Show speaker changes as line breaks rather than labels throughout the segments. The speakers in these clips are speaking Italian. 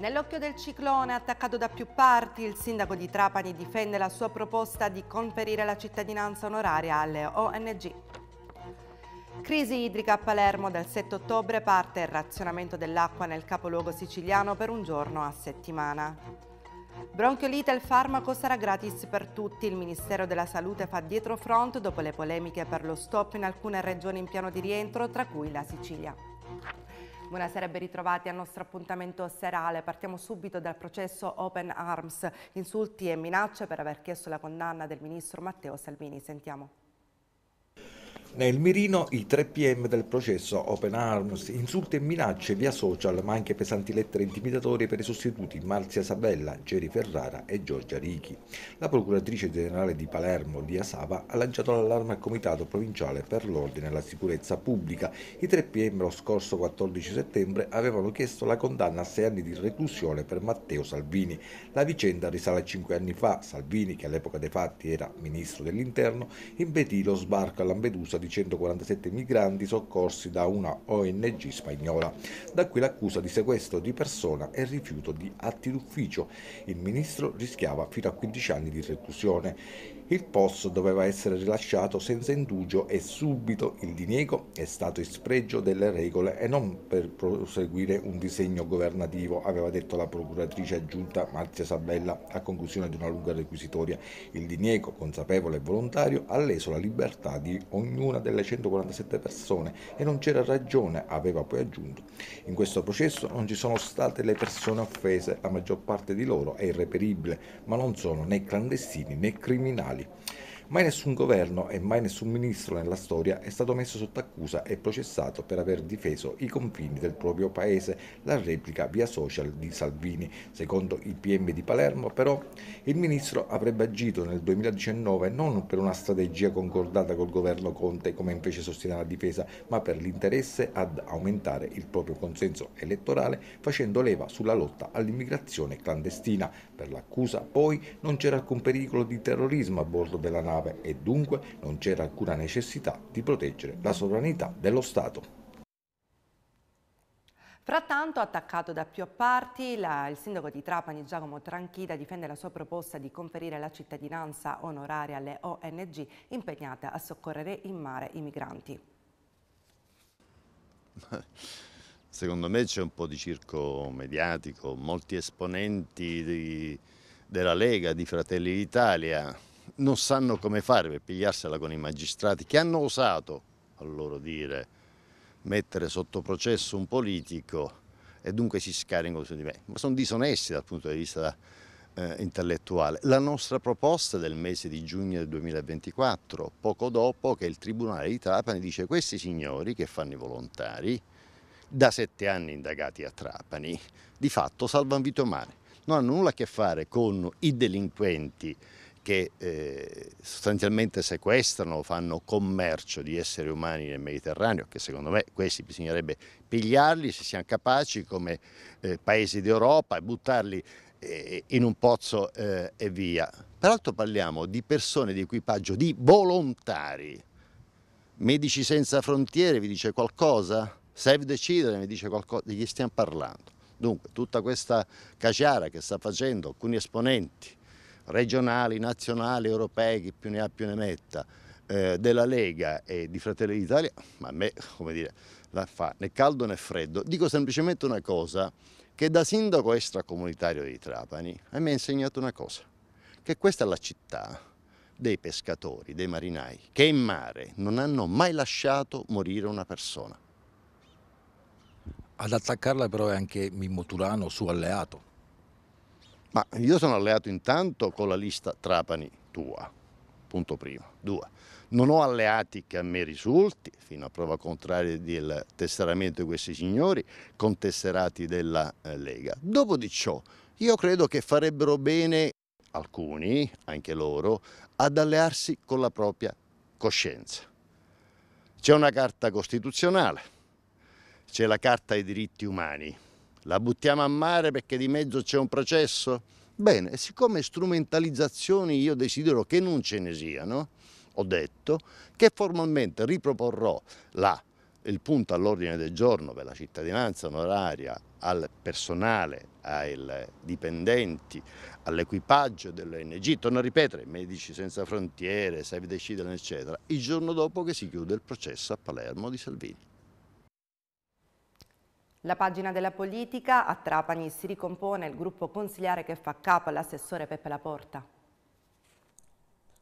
Nell'occhio del ciclone, attaccato da più parti, il sindaco di Trapani difende la sua proposta di conferire la cittadinanza onoraria alle ONG. Crisi idrica a Palermo, dal 7 ottobre parte il razionamento dell'acqua nel capoluogo siciliano per un giorno a settimana. Bronchiolite il farmaco sarà gratis per tutti, il Ministero della Salute fa dietro front dopo le polemiche per lo stop in alcune regioni in piano di rientro, tra cui la Sicilia. Buonasera e ben ritrovati al nostro appuntamento serale. Partiamo subito dal processo Open Arms, insulti e minacce per aver chiesto la condanna del ministro Matteo Salvini. Sentiamo.
Nel mirino i 3 PM del processo Open Arms, insulti e minacce via social, ma anche pesanti lettere intimidatorie per i sostituti Marzia Sabella, Geri Ferrara e Giorgia Ricchi. La procuratrice generale di Palermo, Lia Sava, ha lanciato l'allarme al Comitato Provinciale per l'Ordine e la Sicurezza Pubblica. I 3 PM lo scorso 14 settembre avevano chiesto la condanna a 6 anni di reclusione per Matteo Salvini. La vicenda risale a 5 anni fa. Salvini, che all'epoca dei fatti era ministro dell'Interno, impedì lo sbarco a Lampedusa di 147 migranti soccorsi da una ONG spagnola. Da qui l'accusa di sequestro di persona e rifiuto di atti d'ufficio. Il ministro rischiava fino a 15 anni di reclusione. Il post doveva essere rilasciato senza indugio e subito il diniego è stato in spregio delle regole e non per proseguire un disegno governativo, aveva detto la procuratrice aggiunta Marzia Sabella a conclusione di una lunga requisitoria. Il diniego, consapevole e volontario, ha leso la libertà di ognuna delle 147 persone e non c'era ragione, aveva poi aggiunto. In questo processo non ci sono state le persone offese, la maggior parte di loro è irreperibile, ma non sono né clandestini né criminali Napoli. Mai nessun governo e mai nessun ministro nella storia è stato messo sotto accusa e processato per aver difeso i confini del proprio paese, la replica via social di Salvini. Secondo il PM di Palermo, però, il ministro avrebbe agito nel 2019 non per una strategia concordata col governo Conte, come invece sostiene la difesa, ma per l'interesse ad aumentare il proprio consenso elettorale facendo leva sulla lotta all'immigrazione clandestina. Per l'accusa, poi, non c'era alcun pericolo di terrorismo a bordo della nave nave e dunque non c'era alcuna necessità di proteggere la sovranità dello Stato.
Frattanto, attaccato da più parti, la, il sindaco di Trapani, Giacomo Tranchida, difende la sua proposta di conferire la cittadinanza onoraria alle ONG impegnate a soccorrere in mare i migranti.
Secondo me c'è un po' di circo mediatico, molti esponenti di, della Lega, di Fratelli d'Italia, non sanno come fare per pigliarsela con i magistrati che hanno osato, a loro dire, mettere sotto processo un politico e dunque si scaricano su di me. Ma sono disonesti dal punto di vista eh, intellettuale. La nostra proposta del mese di giugno del 2024, poco dopo che il Tribunale di Trapani dice questi signori che fanno i volontari, da sette anni indagati a Trapani, di fatto salvano vite umane. Non hanno nulla a che fare con i delinquenti che eh, sostanzialmente sequestrano, fanno commercio di esseri umani nel Mediterraneo, che secondo me questi bisognerebbe pigliarli se siamo capaci come eh, paesi d'Europa e buttarli eh, in un pozzo eh, e via. Peraltro parliamo di persone di equipaggio, di volontari. Medici Senza Frontiere vi dice qualcosa? Save the Children vi dice qualcosa? Di chi stiamo parlando? Dunque, tutta questa caciara che sta facendo alcuni esponenti regionali, nazionali, europei, chi più ne ha più ne metta, eh, della Lega e di Fratelli d'Italia, ma a me, come dire, la fa né caldo né freddo. Dico semplicemente una cosa, che da sindaco extracomunitario di Trapani a me ha insegnato una cosa, che questa è la città dei pescatori, dei marinai, che in mare non hanno mai lasciato morire una persona. Ad attaccarla però è anche Mimmo Turano, suo alleato. Ma io sono alleato intanto con la lista Trapani tua, punto primo. Due, non ho alleati che a me risulti, fino a prova contraria del tesseramento di questi signori, con tesserati della eh, Lega. Dopo di ciò, io credo che farebbero bene alcuni, anche loro, ad allearsi con la propria coscienza. C'è una carta costituzionale, c'è la carta dei diritti umani, la buttiamo a mare perché di mezzo c'è un processo? Bene, siccome strumentalizzazioni io desidero che non ce ne siano, ho detto che formalmente riproporrò la, il punto all'ordine del giorno per la cittadinanza onoraria al personale, ai dipendenti, all'equipaggio dell'ONG, torno a ripetere, Medici Senza Frontiere, Save the Children, eccetera, il giorno dopo che si chiude il processo a Palermo di Salvini.
La pagina della politica, a Trapani si ricompone il gruppo consigliare che fa capo all'assessore Peppe Laporta.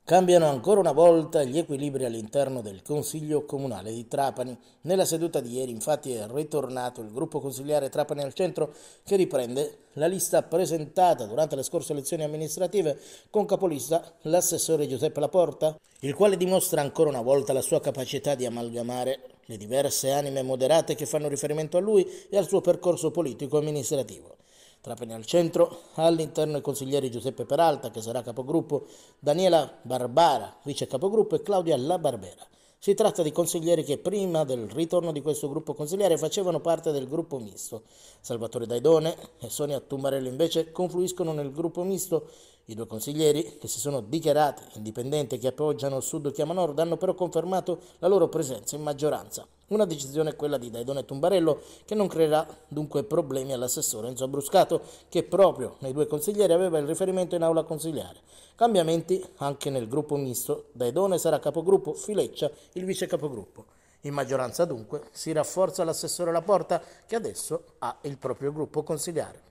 Cambiano ancora una volta gli equilibri all'interno del Consiglio Comunale di Trapani. Nella seduta di ieri infatti è ritornato il gruppo consigliare Trapani al centro che riprende la lista presentata durante le scorse elezioni amministrative con capolista l'assessore Giuseppe Laporta, il quale dimostra ancora una volta la sua capacità di amalgamare le diverse anime moderate che fanno riferimento a lui e al suo percorso politico-amministrativo. e Trapani al centro, all'interno i consiglieri Giuseppe Peralta, che sarà capogruppo, Daniela Barbara, vice capogruppo, e Claudia La Barbera. Si tratta di consiglieri che prima del ritorno di questo gruppo consigliere facevano parte del gruppo misto. Salvatore Daidone e Sonia Tummarello invece confluiscono nel gruppo misto i due consiglieri, che si sono dichiarati indipendenti e che appoggiano Sud Chiama Nord, hanno però confermato la loro presenza in maggioranza. Una decisione è quella di Daidone Tumbarello, che non creerà dunque problemi all'assessore Enzo Bruscato, che proprio nei due consiglieri aveva il riferimento in aula consigliare. Cambiamenti anche nel gruppo misto. Daidone sarà capogruppo, Fileccia il vice capogruppo. In maggioranza dunque si rafforza l'assessore Laporta che adesso ha il proprio gruppo consigliare.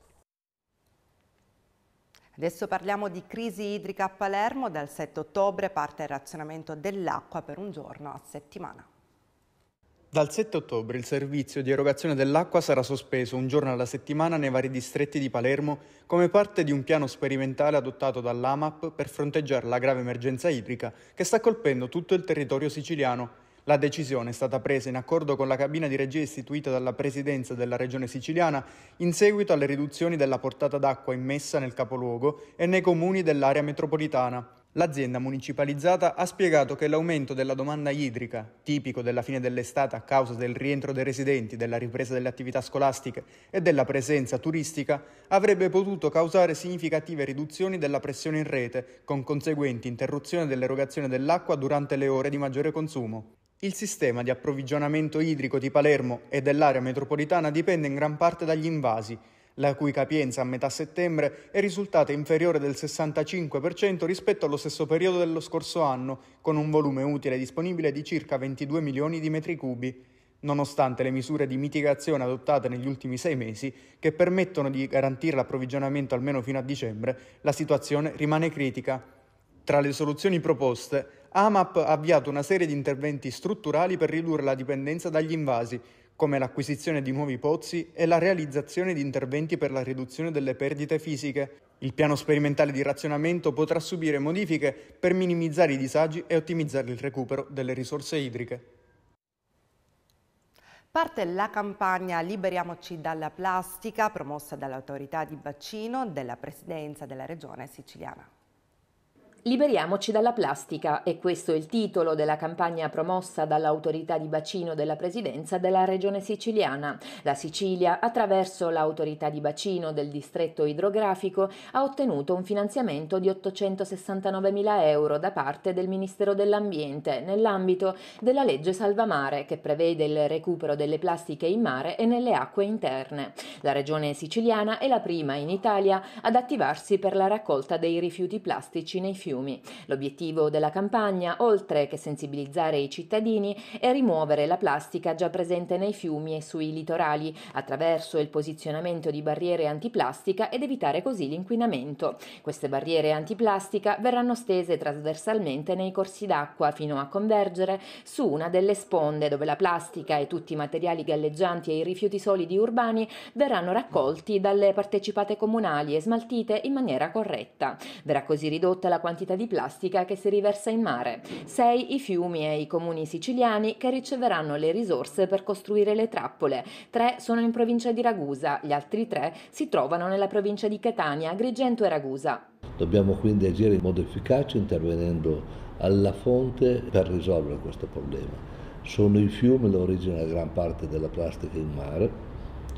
Adesso parliamo di crisi idrica a Palermo.
Dal 7 ottobre parte il razionamento dell'acqua per un giorno a settimana.
Dal 7 ottobre il servizio di erogazione dell'acqua sarà sospeso un giorno alla settimana nei vari distretti di Palermo come parte di un piano sperimentale adottato dall'AMAP per fronteggiare la grave emergenza idrica che sta colpendo tutto il territorio siciliano la decisione è stata presa in accordo con la cabina di regia istituita dalla Presidenza della Regione Siciliana in seguito alle riduzioni della portata d'acqua immessa nel capoluogo e nei comuni dell'area metropolitana. L'azienda municipalizzata ha spiegato che l'aumento della domanda idrica, tipico della fine dell'estate a causa del rientro dei residenti, della ripresa delle attività scolastiche e della presenza turistica, avrebbe potuto causare significative riduzioni della pressione in rete, con conseguenti interruzione dell'erogazione dell'acqua durante le ore di maggiore consumo. Il sistema di approvvigionamento idrico di Palermo e dell'area metropolitana dipende in gran parte dagli invasi, la cui capienza a metà settembre è risultata inferiore del 65% rispetto allo stesso periodo dello scorso anno, con un volume utile disponibile di circa 22 milioni di metri cubi, nonostante le misure di mitigazione adottate negli ultimi sei mesi, che permettono di garantire l'approvvigionamento almeno fino a dicembre, la situazione rimane critica. Tra le soluzioni proposte AMAP ha avviato una serie di interventi strutturali per ridurre la dipendenza dagli invasi, come l'acquisizione di nuovi pozzi e la realizzazione di interventi per la riduzione delle perdite fisiche. Il piano sperimentale di razionamento potrà subire modifiche per minimizzare i disagi e ottimizzare il recupero delle risorse idriche.
Parte la campagna Liberiamoci dalla plastica promossa dall'autorità di bacino della Presidenza della Regione siciliana.
Liberiamoci dalla plastica e questo è il titolo della campagna promossa dall'autorità di bacino della presidenza della regione siciliana. La Sicilia, attraverso l'autorità di bacino del distretto idrografico, ha ottenuto un finanziamento di 869.000 euro da parte del Ministero dell'Ambiente nell'ambito della legge Salvamare che prevede il recupero delle plastiche in mare e nelle acque interne. La regione siciliana è la prima in Italia ad attivarsi per la raccolta dei rifiuti plastici nei fiumi fiumi. L'obiettivo della campagna, oltre che sensibilizzare i cittadini, è rimuovere la plastica già presente nei fiumi e sui litorali attraverso il posizionamento di barriere antiplastica ed evitare così l'inquinamento. Queste barriere antiplastica verranno stese trasversalmente nei corsi d'acqua fino a convergere su una delle sponde dove la plastica e tutti i materiali galleggianti e i rifiuti solidi urbani verranno raccolti dalle partecipate comunali e smaltite in maniera corretta. Verrà così ridotta la quantità quantità di plastica che si riversa in mare, 6 i fiumi e i comuni siciliani che riceveranno le risorse per costruire le trappole, 3 sono in provincia di Ragusa, gli altri 3 si trovano nella provincia di Catania, Agrigento e Ragusa.
Dobbiamo quindi agire in modo efficace intervenendo alla fonte per risolvere questo problema. Sono i fiumi l'origine della gran parte della plastica in mare,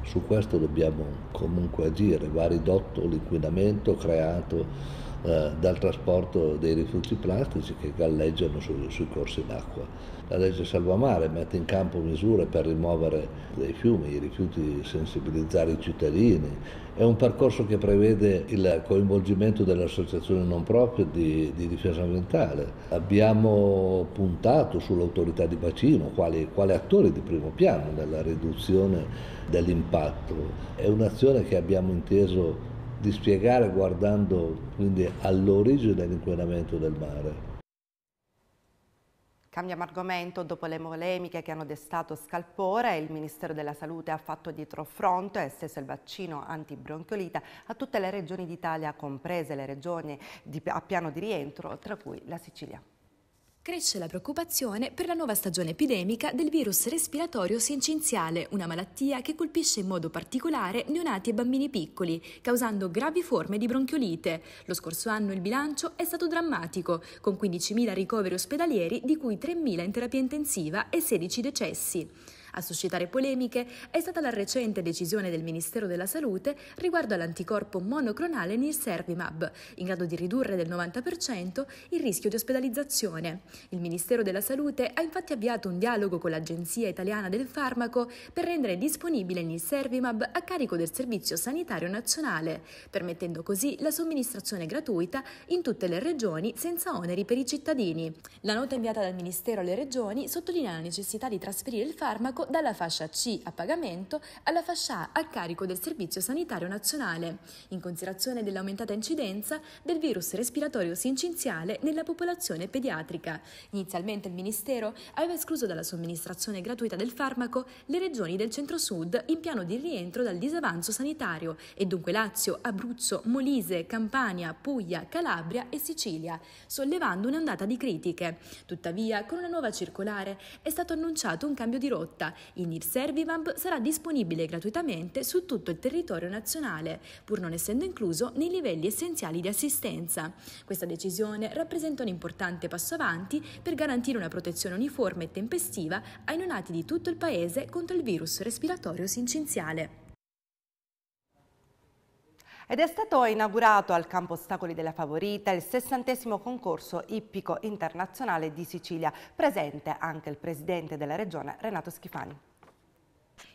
su questo dobbiamo comunque agire, va ridotto l'inquinamento creato eh, dal trasporto dei rifiuti plastici che galleggiano su, sui corsi d'acqua. La legge Salvamare mette in campo misure per rimuovere dai fiumi i rifiuti, sensibilizzare i cittadini. È un percorso che prevede il coinvolgimento delle associazioni non proprie di, di difesa ambientale. Abbiamo puntato sull'autorità di bacino quale, quale attore di primo piano nella riduzione dell'impatto. È un'azione che abbiamo inteso di spiegare guardando quindi all'origine dell'inquinamento del mare.
Cambiamo argomento, dopo le polemiche che hanno destato scalpore, il Ministero della Salute ha fatto dietro fronte e esteso il vaccino antibronchiolita a tutte le regioni d'Italia, comprese le regioni di, a piano di rientro, tra cui la Sicilia.
Cresce la preoccupazione per la nuova stagione epidemica del virus respiratorio sincinziale, una malattia che colpisce in modo particolare neonati e bambini piccoli, causando gravi forme di bronchiolite. Lo scorso anno il bilancio è stato drammatico, con 15.000 ricoveri ospedalieri, di cui 3.000 in terapia intensiva e 16 decessi. A suscitare polemiche è stata la recente decisione del Ministero della Salute riguardo all'anticorpo monoclonale Nirservimab, in grado di ridurre del 90% il rischio di ospedalizzazione. Il Ministero della Salute ha infatti avviato un dialogo con l'Agenzia Italiana del Farmaco per rendere disponibile Nirservimab a carico del Servizio Sanitario Nazionale, permettendo così la somministrazione gratuita in tutte le regioni senza oneri per i cittadini. La nota inviata dal Ministero alle regioni sottolinea la necessità di trasferire il farmaco farmaco dalla fascia C a pagamento alla fascia A a carico del Servizio Sanitario Nazionale, in considerazione dell'aumentata incidenza del virus respiratorio sincinziale nella popolazione pediatrica. Inizialmente il Ministero aveva escluso dalla somministrazione gratuita del farmaco le regioni del centro-sud in piano di rientro dal disavanzo sanitario e dunque Lazio, Abruzzo, Molise, Campania, Puglia, Calabria e Sicilia, sollevando un'ondata di critiche. Tuttavia, con una nuova circolare è stato annunciato un cambio di rotta in IR Servivamp sarà disponibile gratuitamente su tutto il territorio nazionale, pur non essendo incluso nei livelli essenziali di assistenza. Questa decisione rappresenta un importante passo avanti per garantire una protezione uniforme e tempestiva ai neonati di tutto
il paese contro il virus respiratorio sincinziale. Ed è stato inaugurato al campo Ostacoli della Favorita il sessantesimo concorso ippico internazionale di Sicilia, presente anche il presidente della regione Renato Schifani.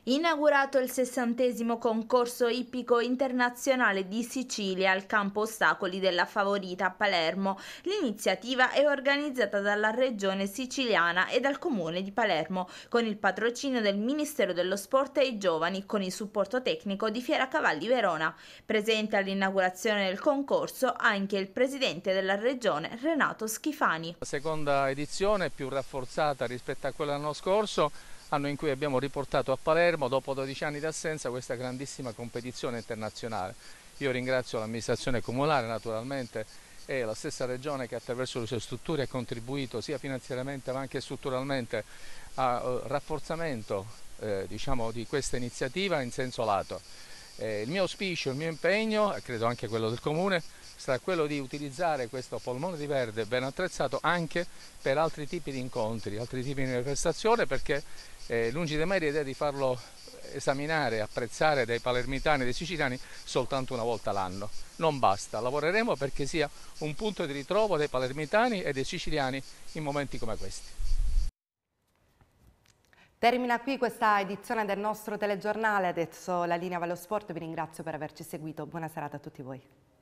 Inaugurato il sessantesimo concorso ippico
internazionale di Sicilia al campo ostacoli della Favorita a Palermo, l'iniziativa è organizzata dalla regione siciliana e dal comune di Palermo con il patrocinio del Ministero dello Sport e i Giovani con il supporto tecnico di Fiera Cavalli Verona. Presente all'inaugurazione del concorso anche il presidente della regione Renato
Schifani. La seconda edizione più rafforzata rispetto a quella dell'anno scorso anno in cui abbiamo riportato a Palermo, dopo 12 anni di assenza, questa grandissima competizione internazionale. Io ringrazio l'amministrazione comunale naturalmente e la stessa regione che attraverso le sue strutture ha contribuito sia finanziariamente ma anche strutturalmente al eh, rafforzamento eh, diciamo, di questa iniziativa in senso lato. Eh, il mio auspicio, il mio impegno, e credo anche quello del Comune, sarà quello di utilizzare questo polmone di verde ben attrezzato anche per altri tipi di incontri, altri tipi di manifestazione perché eh, lungi da me l'idea di farlo esaminare, apprezzare dai palermitani e dai siciliani soltanto una volta l'anno. Non basta, lavoreremo perché sia un punto di ritrovo dei palermitani e dei siciliani in momenti come questi.
Termina qui questa edizione del nostro telegiornale, adesso la linea va allo sport, vi ringrazio per averci seguito, buona serata a tutti voi.